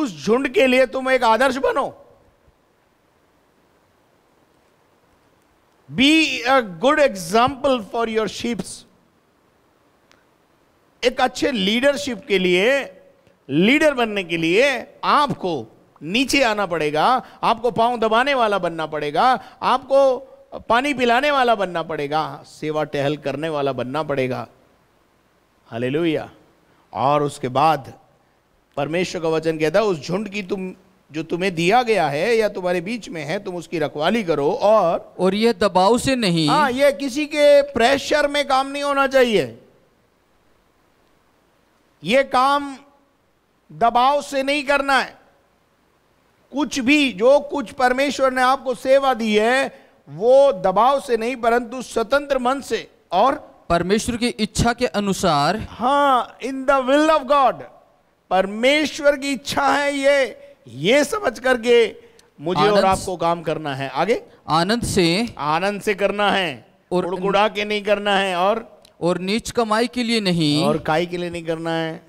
उस झुंड के लिए तुम एक आदर्श बनो be a good example for your ships एक अच्छे लीडरशिप के लिए लीडर बनने के लिए आपको नीचे आना पड़ेगा आपको पांव दबाने वाला बनना पड़ेगा आपको पानी पिलाने वाला बनना पड़ेगा सेवा टहल करने वाला बनना पड़ेगा हालेलुया और उसके बाद परमेश्वर का वचन कहता है उस झुंड की तुम जो तुम्हें दिया गया है या तुम्हारे बीच में है तुम उसकी रखवाली करो और और यह दबाव से नहीं हाँ यह किसी के प्रेशर में काम नहीं होना चाहिए यह काम दबाव से नहीं करना है कुछ भी जो कुछ परमेश्वर ने आपको सेवा दी है वो दबाव से नहीं परंतु स्वतंत्र मन से और परमेश्वर की इच्छा के अनुसार हाँ in the will of God परमेश्वर की इच्छा है ये ये समझ करके मुझे और आपको काम करना है आगे आनंद से आनंद से करना है और उड़कुड़ा के नहीं करना है और और नीच कमाई के लिए नहीं और काई के लिए नहीं करना है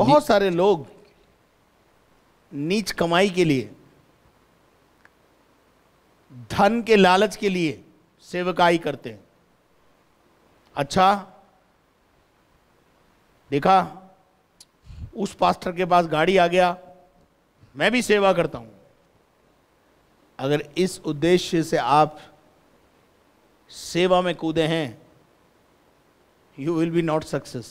बहुत सारे लोग नीच कमाई के लिए धन के लालच के लिए सेवकाई करते हैं अच्छा देखा उस पास्टर के पास गाड़ी आ गया मैं भी सेवा करता हूं अगर इस उद्देश्य से आप सेवा में कूदे हैं you will be not success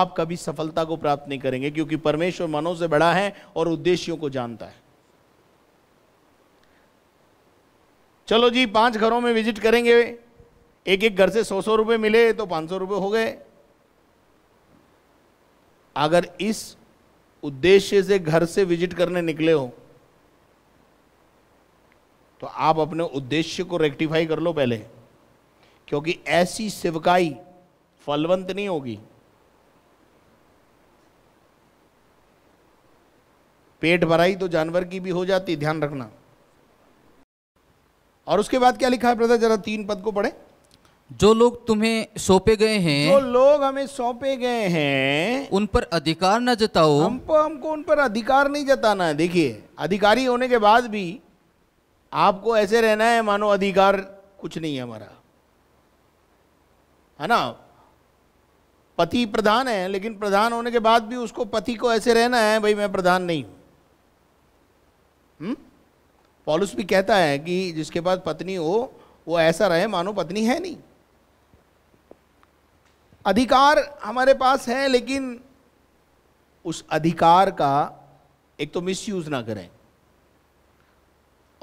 आप कभी सफलता को प्राप्त नहीं करेंगे क्योंकि परमेश्वर मनो से बड़ा है और उद्देश्यों को जानता है चलो जी पांच घरों में विजिट करेंगे एक एक घर से सौ सौ रुपये मिले तो पांच सौ रुपये हो गए अगर इस उद्देश्य से घर से विजिट करने निकले हो तो आप अपने उद्देश्य को रेक्टिफाई कर लो पहले क्योंकि ऐसी सेवकाई फलवंत नहीं होगी पेट भराई तो जानवर की भी हो जाती ध्यान रखना और उसके बाद क्या लिखा है ब्रदर जरा तीन पद को पढ़े जो लोग तुम्हें सौंपे गए हैं जो लोग हमें सौंपे गए हैं उन पर अधिकार न जताओ हम पर हमको उन पर अधिकार नहीं जताना है देखिए अधिकारी होने के बाद भी आपको ऐसे रहना है मानो अधिकार कुछ नहीं है हमारा है ना पति प्रधान है लेकिन प्रधान होने के बाद भी उसको पति को ऐसे रहना है भाई मैं प्रधान नहीं हूं हम्म? पॉलुस भी कहता है कि जिसके पास पत्नी हो वो ऐसा रहे मानो पत्नी है नहीं अधिकार हमारे पास है लेकिन उस अधिकार का एक तो मिसयूज ना करें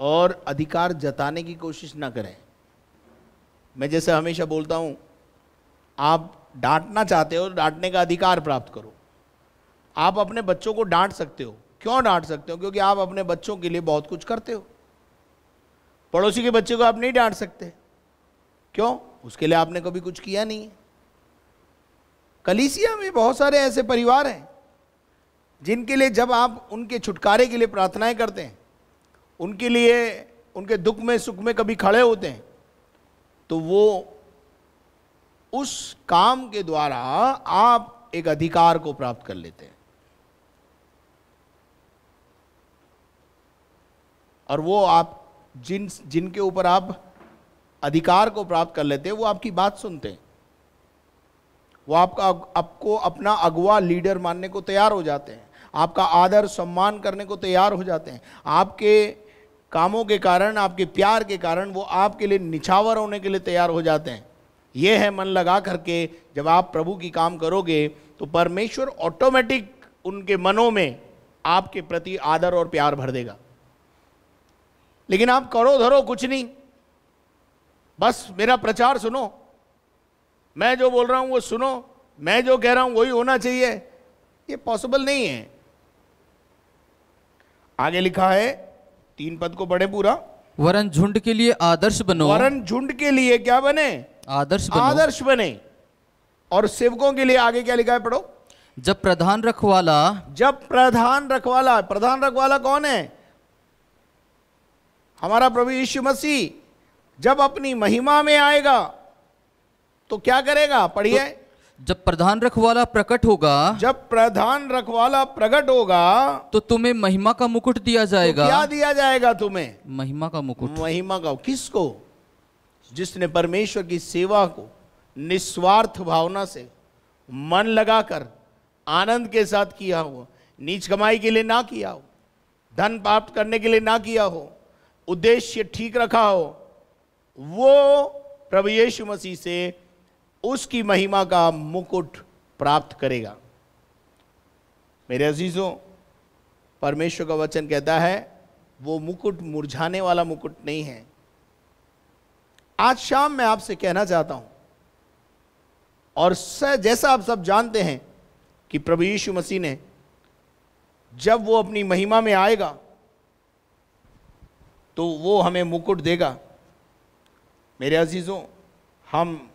और अधिकार जताने की कोशिश ना करें मैं जैसे हमेशा बोलता हूँ आप डांटना चाहते हो डांटने का अधिकार प्राप्त करो आप अपने बच्चों को डांट सकते हो क्यों डांट सकते हो क्योंकि आप अपने बच्चों के लिए बहुत कुछ करते हो पड़ोसी के बच्चे को आप नहीं डांट सकते क्यों उसके लिए आपने कभी कुछ किया नहीं है कलीसिया में बहुत सारे ऐसे परिवार हैं जिनके लिए जब आप उनके छुटकारे के लिए प्रार्थनाएं करते हैं उनके लिए उनके दुख में सुख में कभी खड़े होते हैं तो वो उस काम के द्वारा आप एक अधिकार को प्राप्त कर लेते हैं और वो आप जिन जिनके ऊपर आप अधिकार को प्राप्त कर लेते हैं वो आपकी बात सुनते हैं वो आपका आपको अपना अगवा लीडर मानने को तैयार हो जाते हैं आपका आदर सम्मान करने को तैयार हो जाते हैं आपके कामों के कारण आपके प्यार के कारण वो आपके लिए निछावर होने के लिए तैयार हो जाते हैं ये है मन लगा करके जब आप प्रभु की काम करोगे तो परमेश्वर ऑटोमेटिक उनके मनों में आपके प्रति आदर और प्यार भर देगा लेकिन आप करो धरो कुछ नहीं बस मेरा प्रचार सुनो मैं जो बोल रहा हूं वो सुनो मैं जो कह रहा हूं वही होना चाहिए ये पॉसिबल नहीं है आगे लिखा है तीन पद को बढ़े पूरा वरन झुंड के लिए आदर्श बनो वरन झुंड के लिए क्या बने आदर्श बनो। आदर्श बने और सेवकों के लिए आगे क्या लिखा है पढ़ो जब प्रधान रखवाला जब प्रधान रखवाला प्रधान रखवाला कौन है हमारा प्रभु यीशु मसीह जब अपनी महिमा में आएगा तो क्या करेगा पढ़िए तो जब प्रधान रखवाला प्रकट होगा जब प्रधान रखवाला प्रकट होगा तो तुम्हें महिमा का मुकुट दिया तो जाएगा तो क्या दिया जाएगा तुम्हें महिमा का मुकुट महिमा का किसको जिसने परमेश्वर की सेवा को निस्वार्थ भावना से मन लगाकर आनंद के साथ किया हो नीच कमाई के लिए ना किया हो धन प्राप्त करने के लिए ना किया हो उद्देश्य ठीक रखा हो वो प्रभु यीशु मसीह से उसकी महिमा का मुकुट प्राप्त करेगा मेरे अजीज़ों परमेश्वर का वचन कहता है वो मुकुट मुरझाने वाला मुकुट नहीं है आज शाम मैं आपसे कहना चाहता हूं और जैसा आप सब जानते हैं कि प्रभु यीशु मसीह ने जब वो अपनी महिमा में आएगा तो वो हमें मुकुट देगा मेरे अजीज़ों हम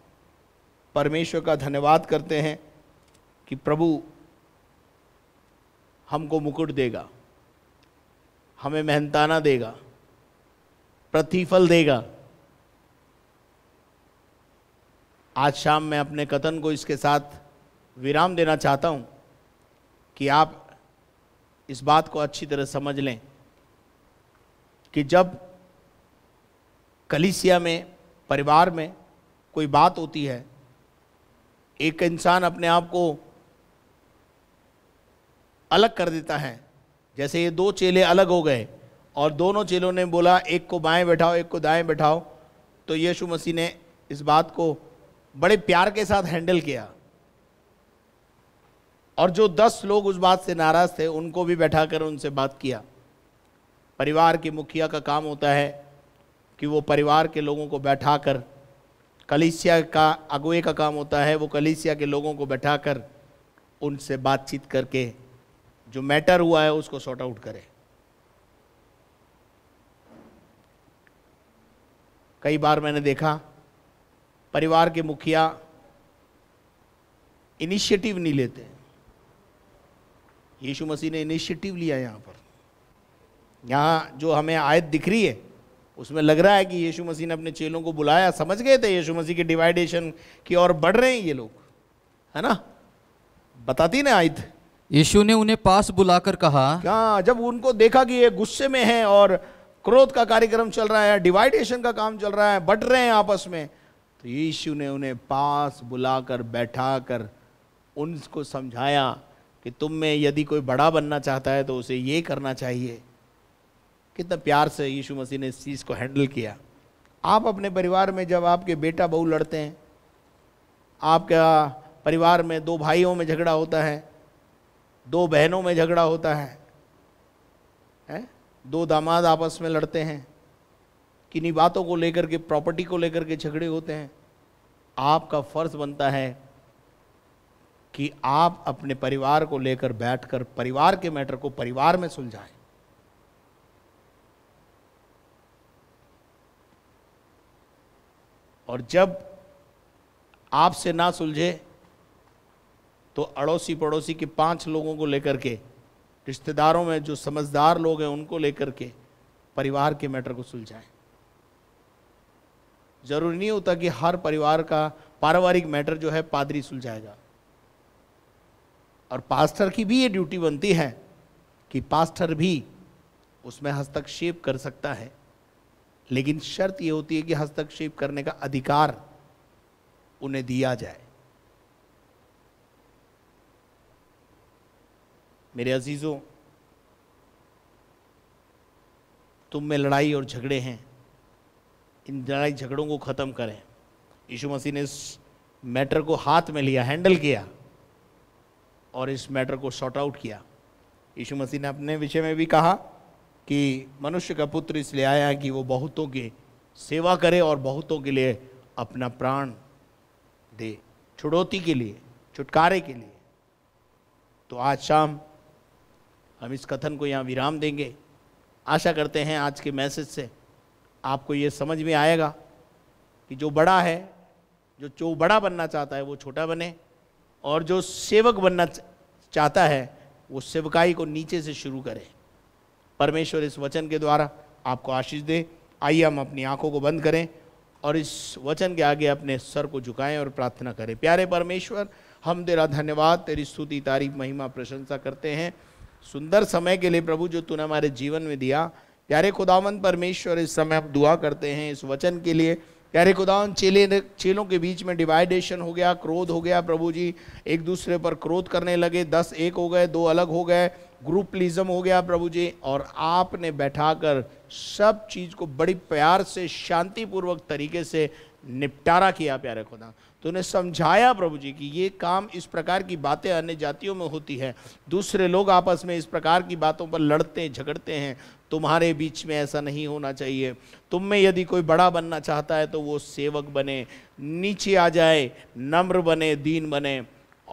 परमेश्वर का धन्यवाद करते हैं कि प्रभु हमको मुकुट देगा हमें मेहनताना देगा प्रतिफल देगा आज शाम मैं अपने कथन को इसके साथ विराम देना चाहता हूँ कि आप इस बात को अच्छी तरह समझ लें कि जब कलिसिया में परिवार में कोई बात होती है एक इंसान अपने आप को अलग कर देता है जैसे ये दो चेले अलग हो गए और दोनों चेलों ने बोला एक को बाएं बैठाओ एक को दाएं बैठाओ तो यीशु मसीह ने इस बात को बड़े प्यार के साथ हैंडल किया और जो दस लोग उस बात से नाराज़ थे उनको भी बैठा कर उनसे बात किया परिवार के मुखिया का काम होता है कि वो परिवार के लोगों को बैठा कर कलिसिया का अगुए का काम होता है वो कलिसिया के लोगों को बैठाकर उनसे बातचीत करके जो मैटर हुआ है उसको सॉर्ट आउट करे कई बार मैंने देखा परिवार के मुखिया इनिशिएटिव नहीं लेते यीशु मसीह ने इनिशिएटिव लिया यहाँ पर यहाँ जो हमें आयत दिख रही है उसमें लग रहा है कि यीशु मसीह ने अपने चेलों को बुलाया समझ गए थे यीशु मसीह के डिवाइडेशन की ओर बढ़ रहे हैं ये लोग है ना बताती ना आयत यीशु ने उन्हें पास बुलाकर कहा हाँ जब उनको देखा कि ये गुस्से में है और क्रोध का कार्यक्रम चल रहा है डिवाइडेशन का काम चल रहा है बट रहे हैं आपस में तो यीशु ने उन्हें पास बुलाकर कर उनको समझाया कि तुम में यदि कोई बड़ा बनना चाहता है तो उसे ये करना चाहिए कितना प्यार से यीशु मसीह ने इस चीज़ को हैंडल किया आप अपने परिवार में जब आपके बेटा बहू लड़ते हैं आपका परिवार में दो भाइयों में झगड़ा होता है दो बहनों में झगड़ा होता है हैं दो दामाद आपस में लड़ते हैं किन्हीं बातों को लेकर के प्रॉपर्टी को लेकर के झगड़े होते हैं आपका फ़र्ज़ बनता है कि आप अपने परिवार को लेकर बैठकर परिवार के मैटर को परिवार में सुलझाएं और जब आपसे ना सुलझे तो अड़ोसी पड़ोसी के पांच लोगों को लेकर के रिश्तेदारों में जो समझदार लोग हैं उनको लेकर के परिवार के मैटर को सुलझाएं जरूरी नहीं होता कि हर परिवार का पारिवारिक मैटर जो है पादरी सुलझाएगा और पास्टर की भी ये ड्यूटी बनती है कि पास्टर भी उसमें हस्तक्षेप कर सकता है लेकिन शर्त यह होती है कि हस्तक्षेप करने का अधिकार उन्हें दिया जाए मेरे अजीज़ों तुम में लड़ाई और झगड़े हैं इन लड़ाई झगड़ों को ख़त्म करें यीशु मसीह ने इस मैटर को हाथ में लिया हैंडल किया और इस मैटर को शॉर्ट आउट किया यीशु मसीह ने अपने विषय में भी कहा कि मनुष्य का पुत्र इसलिए आया है कि वो बहुतों की सेवा करे और बहुतों के लिए अपना प्राण दे छुड़ौती के लिए छुटकारे के लिए तो आज शाम हम इस कथन को यहाँ विराम देंगे आशा करते हैं आज के मैसेज से आपको ये समझ में आएगा कि जो बड़ा है जो जो बड़ा बनना चाहता है वो छोटा बने और जो सेवक बनना चाहता है वो सेवकाई को नीचे से शुरू करें परमेश्वर इस वचन के द्वारा आपको आशीष दे आइए हम अपनी आंखों को बंद करें और इस वचन के आगे अपने सर को झुकाएं और प्रार्थना करें प्यारे परमेश्वर हम तेरा धन्यवाद तेरी स्तुति तारीफ महिमा प्रशंसा करते हैं सुंदर समय के लिए प्रभु जो तूने हमारे जीवन में दिया प्यारे खुदावन परमेश्वर इस समय हम दुआ करते हैं इस वचन के लिए प्यारे खुदावन चेले चेलों के बीच में डिवाइडेशन हो गया क्रोध हो गया प्रभु जी एक दूसरे पर क्रोध करने लगे दस एक हो गए दो अलग हो गए ग्रुपलिज्म हो गया प्रभु जी और आपने बैठाकर सब चीज़ को बड़ी प्यार से शांतिपूर्वक तरीके से निपटारा किया प्यारे खुदा तो उन्हें समझाया प्रभु जी कि ये काम इस प्रकार की बातें अन्य जातियों में होती है दूसरे लोग आपस में इस प्रकार की बातों पर लड़ते झगड़ते हैं तुम्हारे बीच में ऐसा नहीं होना चाहिए तुम में यदि कोई बड़ा बनना चाहता है तो वो सेवक बने नीचे आ जाए नम्र बने दीन बने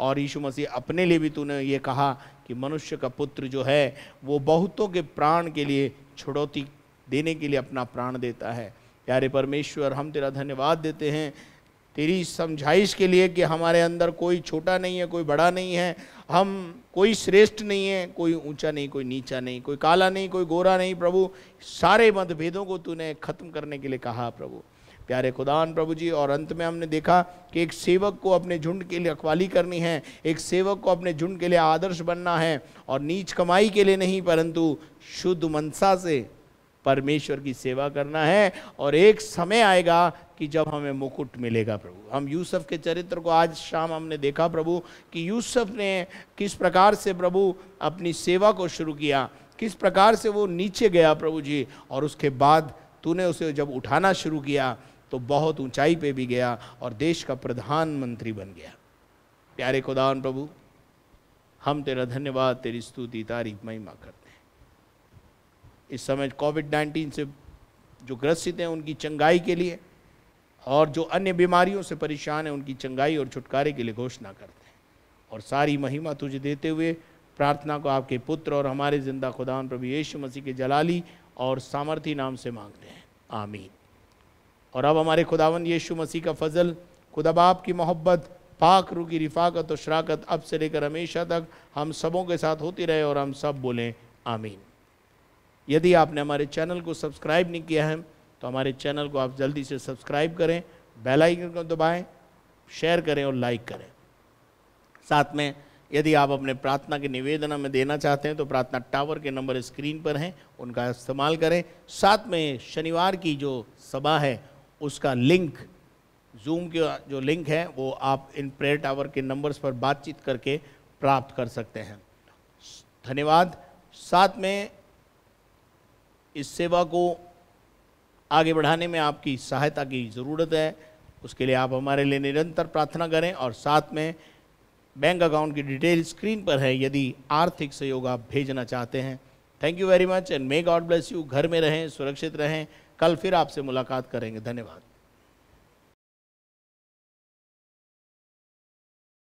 और यीशु मसीह अपने लिए भी तूने ये कहा कि मनुष्य का पुत्र जो है वो बहुतों के प्राण के लिए छुड़ौती देने के लिए अपना प्राण देता है प्यारे परमेश्वर हम तेरा धन्यवाद देते हैं तेरी समझाइश के लिए कि हमारे अंदर कोई छोटा नहीं है कोई बड़ा नहीं है हम कोई श्रेष्ठ नहीं है कोई ऊंचा नहीं कोई नीचा नहीं कोई काला नहीं कोई गोरा नहीं प्रभु सारे मतभेदों को तूने ख़त्म करने के लिए कहा प्रभु प्यारे खुदान प्रभु जी और अंत में हमने देखा कि एक सेवक को अपने झुंड के लिए रखवाली करनी है एक सेवक को अपने झुंड के लिए आदर्श बनना है और नीच कमाई के लिए नहीं परंतु शुद्ध मनसा से परमेश्वर की सेवा करना है और एक समय आएगा कि जब हमें मुकुट मिलेगा प्रभु हम यूसुफ के चरित्र को आज शाम हमने देखा प्रभु कि यूसुफ ने किस प्रकार से प्रभु अपनी सेवा को शुरू किया किस प्रकार से वो नीचे गया प्रभु जी और उसके बाद तूने उसे जब उठाना शुरू किया तो बहुत ऊंचाई पे भी गया और देश का प्रधानमंत्री बन गया प्यारे खुदावन प्रभु हम तेरा धन्यवाद तेरी स्तुति तारीफ महिमा करते हैं इस समय कोविड नाइन्टीन से जो ग्रसित हैं उनकी चंगाई के लिए और जो अन्य बीमारियों से परेशान हैं उनकी चंगाई और छुटकारे के लिए घोषणा करते हैं और सारी महिमा तुझे देते हुए प्रार्थना को आपके पुत्र और हमारे जिंदा खुदान प्रभु यीशु मसीह के जलाली और सामर्थी नाम से मांगते हैं आमीन और अब हमारे खुदावन यीशु मसीह का फजल खुदा बाप की मोहब्बत पाक रू की रिफाकत और शराकत अब से लेकर हमेशा तक हम सबों के साथ होती रहे और हम सब बोलें आमीन यदि आपने हमारे चैनल को सब्सक्राइब नहीं किया है तो हमारे चैनल को आप जल्दी से सब्सक्राइब करें बेल आइकन को दबाएं शेयर करें और लाइक करें साथ में यदि आप अपने प्रार्थना के निवेदन में देना चाहते हैं तो प्रार्थना टावर के नंबर स्क्रीन पर हैं उनका इस्तेमाल करें साथ में शनिवार की जो सभा है उसका लिंक जूम के जो लिंक है वो आप इन प्रेयर टावर के नंबर्स पर बातचीत करके प्राप्त कर सकते हैं धन्यवाद साथ में इस सेवा को आगे बढ़ाने में आपकी सहायता की ज़रूरत है उसके लिए आप हमारे लिए निरंतर प्रार्थना करें और साथ में बैंक अकाउंट की डिटेल स्क्रीन पर है यदि आर्थिक सहयोग आप भेजना चाहते हैं thank you very much and may God bless you घर में रहें सुरक्षित रहें कल फिर आपसे मुलाकात करेंगे धन्यवाद